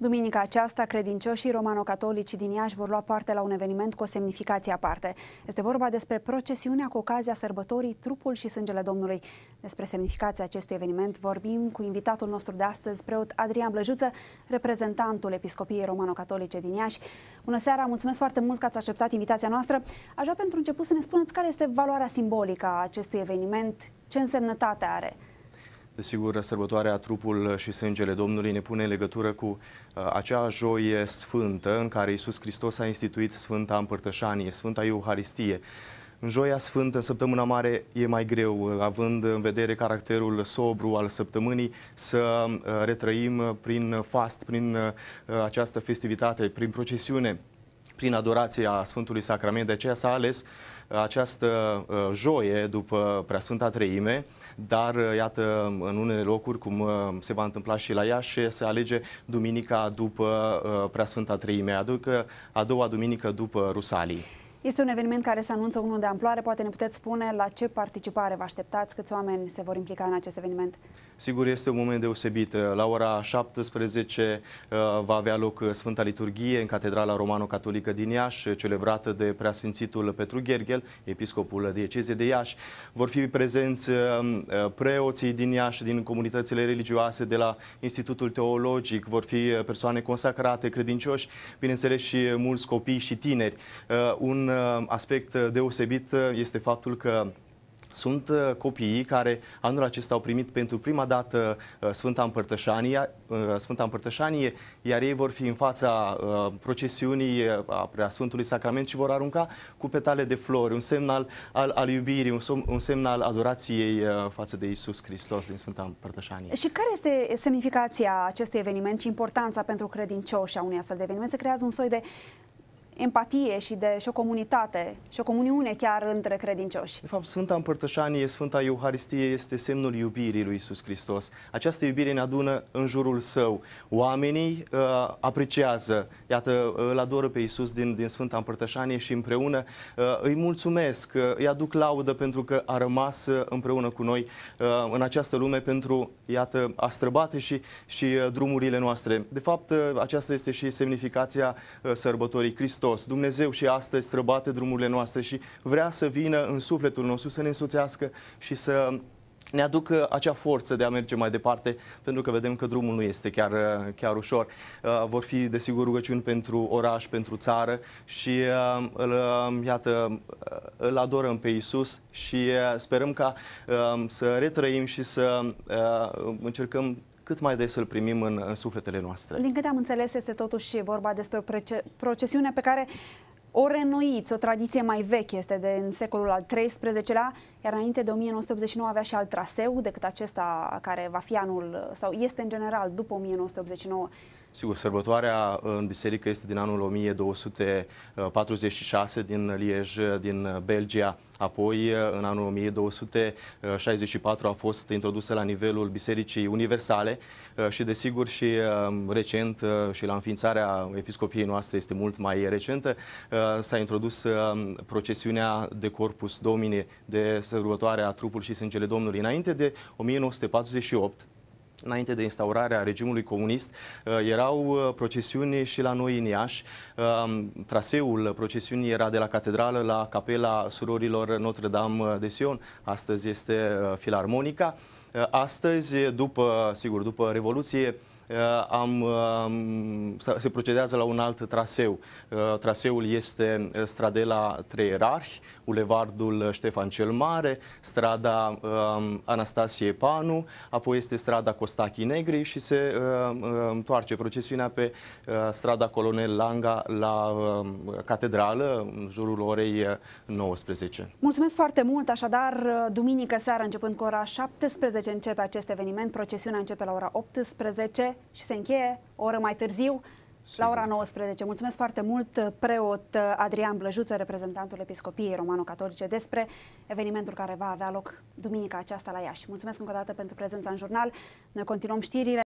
Duminica aceasta, credincioșii romano-catolici din Iași vor lua parte la un eveniment cu o semnificație aparte. Este vorba despre procesiunea cu ocazia sărbătorii Trupul și Sângele Domnului. Despre semnificația acestui eveniment vorbim cu invitatul nostru de astăzi, preot Adrian Blăjuță, reprezentantul Episcopiei Romano-Catolice din Iași. Bună seara, mulțumesc foarte mult că ați acceptat invitația noastră. Așa pentru început să ne spuneți care este valoarea simbolică a acestui eveniment, ce însemnătate are Desigur, sărbătoarea Trupul și Sângele Domnului ne pune în legătură cu uh, acea joie sfântă în care Iisus Hristos a instituit Sfânta Împărtășanie, Sfânta Euharistie. În Joia Sfântă, în Săptămâna Mare, e mai greu, uh, având în vedere caracterul sobru al săptămânii, să uh, retrăim prin fast, prin această festivitate, prin procesiune prin adorația Sfântului Sacrament. De aceea s-a ales uh, această uh, joie după Preasfânta Treime, dar uh, iată în unele locuri, cum se va întâmpla și la Iași, se alege duminica după Preasfânta Treime, adică a doua duminică după Rusalii. Este un eveniment care se anunță unul de amploare. Poate ne puteți spune la ce participare vă așteptați, câți oameni se vor implica în acest eveniment? Sigur, este un moment deosebit. La ora 17 uh, va avea loc uh, Sfânta Liturghie în Catedrala Romano-Catolică din Iași, celebrată de Preasfințitul Petru Gherghel, episcopul diecezie de Iași. Vor fi prezenți um, uh, preoții din Iași, din comunitățile religioase, de la Institutul Teologic, vor fi persoane consacrate, credincioși, bineînțeles și mulți copii și tineri. Un aspect deosebit este faptul că sunt uh, copiii care anul acesta au primit pentru prima dată uh, Sfânta Împărtășanie, uh, Sfânta Împărtășanie iar ei vor fi în fața procesiunii a Preasfântului Sacrament și vor arunca cu petale de flori, un semn al, al, iubirii, un, som, un semn al adorației față de Isus Hristos din Sfânta Împărtășanie. Și care este semnificația acestui eveniment și importanța pentru credincioși a unui astfel de eveniment? Se creează un soi de empatie și de și o comunitate și o comuniune chiar între credincioși. De fapt, Sfânta Împărtășanie, Sfânta Euharistie este semnul iubirii lui Iisus Hristos. Această iubire ne adună în jurul său. Oamenii uh, apreciază, iată, uh, îl adoră pe Iisus din, din Sfânta Împărtășanie și împreună uh, îi mulțumesc, uh, îi aduc laudă pentru că a rămas uh, împreună cu noi uh, în această lume pentru, iată, a străbate și, și uh, drumurile noastre. De fapt, uh, aceasta este și semnificația uh, sărbătorii Hristos Hristos, Dumnezeu și astăzi străbate drumurile noastre și vrea să vină în sufletul nostru, să ne însuțească și să ne aducă uh, acea forță de a merge mai departe, pentru că vedem că drumul nu este chiar, uh, chiar ușor. Uh, vor fi, desigur, rugăciuni pentru oraș, pentru țară și, îl, iată, îl adorăm pe Isus și sperăm ca să retrăim și să încercăm cât mai des să-L primim în, în sufletele noastre. Din câte am înțeles, este totuși vorba despre o procesiune pe care o renoiți, o tradiție mai veche, este de în secolul al XIII-lea, iar înainte de 1989 avea și alt traseu decât acesta care va fi anul, sau este în general după 1989. Sigur, sărbătoarea în biserică este din anul 1246 din Liege, din Belgia, Apoi, uh, în anul 1264 a fost introdusă la nivelul Bisericii Universale uh, și, desigur, și um, recent uh, și la înființarea episcopiei noastre este mult mai recentă, s-a introdus um, procesiunea de Corpus Domine de sărbătoarea trupului și sângele Domnului înainte de 1948 înainte de instaurarea regimului comunist, uh, erau uh, procesiuni și la noi în Iași. Um, traseul procesiunii era de la catedrală la capela surorilor Notre-Dame de Sion, astăzi este uh, Filarmonica. Astăzi, după, sigur, după Revoluție, Eh, am, se procedează la un alt traseu. Eh, traseul este eh, stradela Trei Ulevardul Ștefan cel Mare, strada ehm, Anastasie Panu, apoi este strada Costachi Negri și se ehm, întoarce procesiunea pe strada Colonel Langa la ehm, catedrală, în jurul orei 19. Mulțumesc foarte mult! Așadar, duminică seara, începând cu ora 17, începe acest eveniment. Procesiunea începe la ora 18 și se încheie o oră mai târziu la ora 19. Mulțumesc foarte mult uh, preot uh, Adrian Blăjuță, reprezentantul Episcopiei Romano-Catolice, despre evenimentul care va avea loc duminica aceasta la Iași. Mulțumesc încă o dată pentru prezența în jurnal. Noi continuăm știrile.